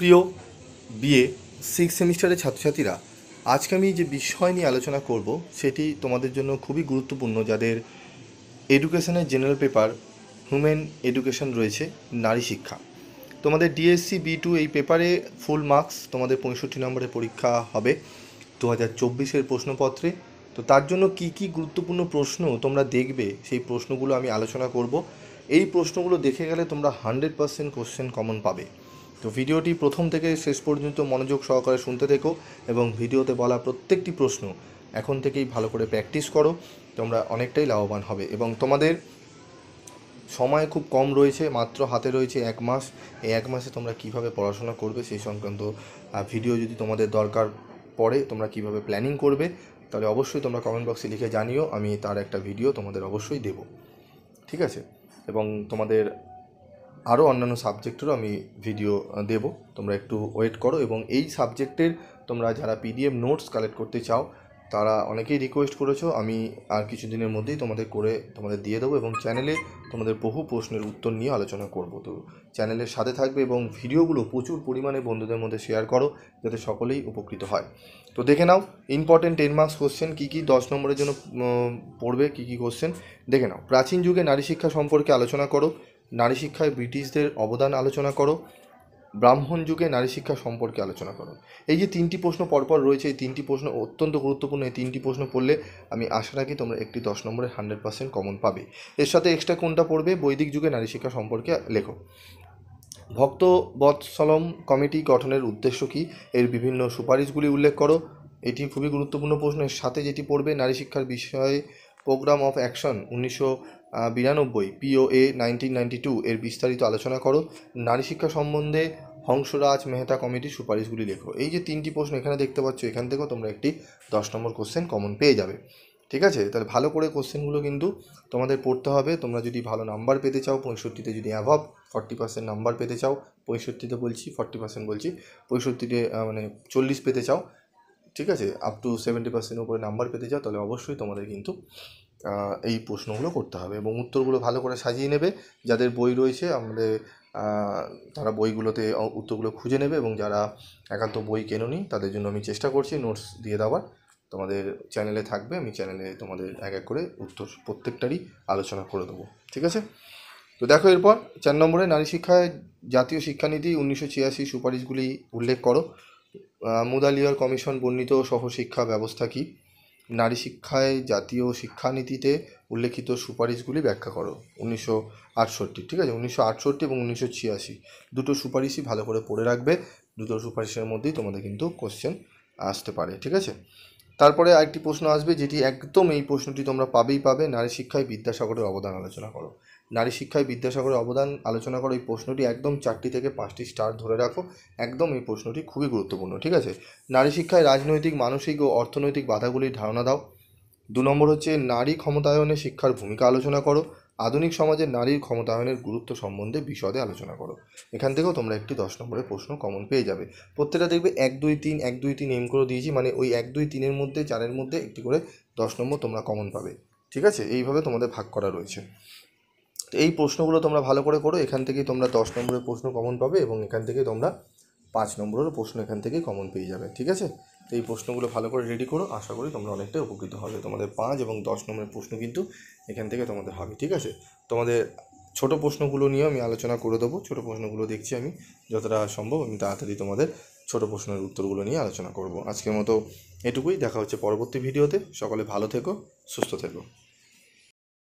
প্রিয় BA six সেমিস্টারের ছাত্রছাত্রীরা আজকে আমি যে বিষয় নিয়ে আলোচনা করব সেটি তোমাদের জন্য খুবই গুরুত্বপূর্ণ যাদের এডুকেশনের জেনারেল পেপার হিউম্যান এডুকেশন রয়েছে নারী শিক্ষা তোমাদের ডিএসসি বি টু এই পেপারে ফুল মার্কস তোমাদের পঁয়ষট্টি নম্বরের পরীক্ষা হবে দু হাজার চব্বিশের প্রশ্নপত্রে তো তার জন্য কি কি গুরুত্বপূর্ণ প্রশ্ন তোমরা দেখবে সেই প্রশ্নগুলো আমি আলোচনা করব এই প্রশ্নগুলো দেখে গেলে তোমরা হান্ড্রেড পারসেন্ট কোশ্চেন কমন পাবে তো ভিডিওটি প্রথম থেকে শেষ পর্যন্ত মনোযোগ সহকারে শুনতে থেকো এবং ভিডিওতে বলা প্রত্যেকটি প্রশ্ন এখন থেকেই ভালো করে প্র্যাকটিস করো তোমরা অনেকটাই লাভবান হবে এবং তোমাদের সময় খুব কম রয়েছে মাত্র হাতে রয়েছে এক মাস এই এক মাসে তোমরা কিভাবে পড়াশোনা করবে সেই সংক্রান্ত ভিডিও যদি তোমাদের দরকার পড়ে তোমরা কিভাবে প্ল্যানিং করবে তাহলে অবশ্যই তোমরা কমেন্ট বক্সে লিখে জানিও আমি তার একটা ভিডিও তোমাদের অবশ্যই দেব ঠিক আছে এবং তোমাদের আরও অন্যান্য সাবজেক্টেরও আমি ভিডিও দেব তোমরা একটু ওয়েট করো এবং এই সাবজেক্টের তোমরা যারা পিডিএফ নোটস কালেক্ট করতে চাও তারা অনেকেই রিকোয়েস্ট করেছো আমি আর কিছু দিনের মধ্যেই তোমাদের করে তোমাদের দিয়ে দেবো এবং চ্যানেলে তোমাদের বহু প্রশ্নের উত্তর নিয়ে আলোচনা করব তো চ্যানেলের সাথে থাকবে এবং ভিডিওগুলো প্রচুর পরিমাণে বন্ধুদের মধ্যে শেয়ার করো যাতে সকলেই উপকৃত হয় তো দেখে নাও ইম্পর্টেন্ট টেন মার্কস কোশ্চেন কী কী দশ নম্বরের জন্য পড়বে কী কী কোশ্চেন দেখে নাও প্রাচীন যুগে নারী শিক্ষা সম্পর্কে আলোচনা করো নারী শিক্ষায় ব্রিটিশদের অবদান আলোচনা করো ব্রাহ্মণ যুগে নারী শিক্ষা সম্পর্কে আলোচনা করো এই যে তিনটি প্রশ্ন পরপর রয়েছে এই তিনটি প্রশ্ন অত্যন্ত গুরুত্বপূর্ণ এই তিনটি প্রশ্ন পড়লে আমি আশা রাখি তোমরা একটি দশ নম্বরে হান্ড্রেড পার্সেন্ট কমন পাবে এর সাথে এক্সট্রা কোনটা পড়বে বৈদিক যুগে নারী শিক্ষা সম্পর্কে লেখো ভক্ত বৎসলম কমিটি গঠনের উদ্দেশ্য কী এর বিভিন্ন সুপারিশগুলি উল্লেখ করো এটি খুবই গুরুত্বপূর্ণ প্রশ্নের সাথে যেটি পড়বে নারী শিক্ষার বিষয়ে প্রোগ্রাম অফ অ্যাকশন উনিশশো বিরানব্বই পিওএ নাইনটিন নাইনটি টু এর বিস্তারিত আলোচনা করো নারী শিক্ষা সম্বন্ধে হংসরাজ মেহতা কমিটির সুপারিশগুলি লেখো এই যে তিনটি প্রশ্ন এখানে দেখতে পাচ্ছ এখান থেকেও তোমরা একটি দশ নম্বর কোশ্চেন কমন পেয়ে যাবে ঠিক আছে তাহলে ভালো করে কোশ্চেনগুলো কিন্তু তোমাদের পড়তে হবে তোমরা যদি ভালো নাম্বার পেতে চাও পঁয়ষট্টিতে যদি অ্যাভব ফর্টি পার্সেন্ট নাম্বার পেতে চাও পঁয়ষট্টিতে বলছি ফর্টি পার্সেন্ট বলছি পঁয়ষট্টিতে মানে চল্লিশ পেতে চাও ঠিক আছে আপ টু সেভেন্টি পার্সেন্ট উপরে নাম্বার পেতে চাও তাহলে অবশ্যই তোমাদের কিন্তু এই প্রশ্নগুলো করতে হবে এবং উত্তরগুলো ভালো করে সাজিয়ে নেবে যাদের বই রয়েছে আমাদের তারা বইগুলোতে উত্তরগুলো খুঁজে নেবে এবং যারা একান্ত বই কেননি তাদের জন্য আমি চেষ্টা করছি নোটস দিয়ে দেওয়ার তোমাদের চ্যানেলে থাকবে আমি চ্যানেলে তোমাদের এক এক করে উত্তর প্রত্যেকটারই আলোচনা করে দেবো ঠিক আছে তো দেখো এরপর চার নম্বরে নারী শিক্ষায় জাতীয় শিক্ষানীতি উনিশশো ছিয়াশি সুপারিশগুলি উল্লেখ করো মুদালিয়ার কমিশন বর্ণিত সহশিক্ষা ব্যবস্থা কী নারী শিক্ষায় জাতীয় শিক্ষানীতিতে উল্লেখিত সুপারিশগুলি ব্যাখ্যা করো উনিশশো আটষট্টি ঠিক আছে উনিশশো আটষট্টি এবং উনিশশো ছিয়াশি দুটো সুপারিশই ভালো করে পড়ে রাখবে দুটো সুপারিশের মধ্যেই তোমাদের কিন্তু কোশ্চেন আসতে পারে ঠিক আছে তারপরে আরেকটি প্রশ্ন আসবে যেটি একদম এই প্রশ্নটি তোমরা পাবেই পাবে নারী শিক্ষায় বিদ্যাসাগরের অবদান আলোচনা করো নারী শিক্ষায় বিদ্যাসাগরের অবদান আলোচনা করো এই প্রশ্নটি একদম চারটি থেকে পাঁচটি স্টার ধরে রাখো একদম এই প্রশ্নটি খুবই গুরুত্বপূর্ণ ঠিক আছে নারী শিক্ষায় রাজনৈতিক মানসিক ও অর্থনৈতিক বাধাগুলির ধারণা দাও দু নম্বর হচ্ছে নারী ক্ষমতায়নে শিক্ষার ভূমিকা আলোচনা করো আধুনিক সমাজে নারীর ক্ষমতায়নের গুরুত্ব সম্বন্ধে বিশদে আলোচনা করো এখান থেকেও তোমরা একটি দশ নম্বরের প্রশ্ন কমন পেয়ে যাবে প্রত্যেকটা দেখবে এক দুই তিন এক দুই তিন এম করে দিয়েছি মানে ওই এক দুই তিনের মধ্যে চারের মধ্যে একটি করে দশ নম্বর তোমরা কমন পাবে ঠিক আছে এইভাবে তোমাদের ভাগ করা রয়েছে তো এই প্রশ্নগুলো তোমরা ভালো করে করো এখান থেকেই তোমরা দশ নম্বরের প্রশ্ন কমন পাবে এবং এখান থেকে তোমরা পাঁচ নম্বরের প্রশ্ন এখান থেকে কমন পেয়ে যাবে ঠিক আছে তো এই প্রশ্নগুলো ভালো করে রেডি করো আশা করি তোমরা অনেকটাই উপকৃত হবে তোমাদের পাঁচ এবং দশ নম্বরের প্রশ্ন কিন্তু এখান থেকে তোমাদের হবে ঠিক আছে তোমাদের ছোট প্রশ্নগুলো নিয়ে আমি আলোচনা করে দেবো ছোট প্রশ্নগুলো দেখছি আমি যতটা সম্ভব আমি তাড়াতাড়ি তোমাদের ছোট প্রশ্নের উত্তরগুলো নিয়ে আলোচনা করব আজকের মতো এটুকুই দেখা হচ্ছে পরবর্তী ভিডিওতে সকলে ভালো থেকো সুস্থ থেকো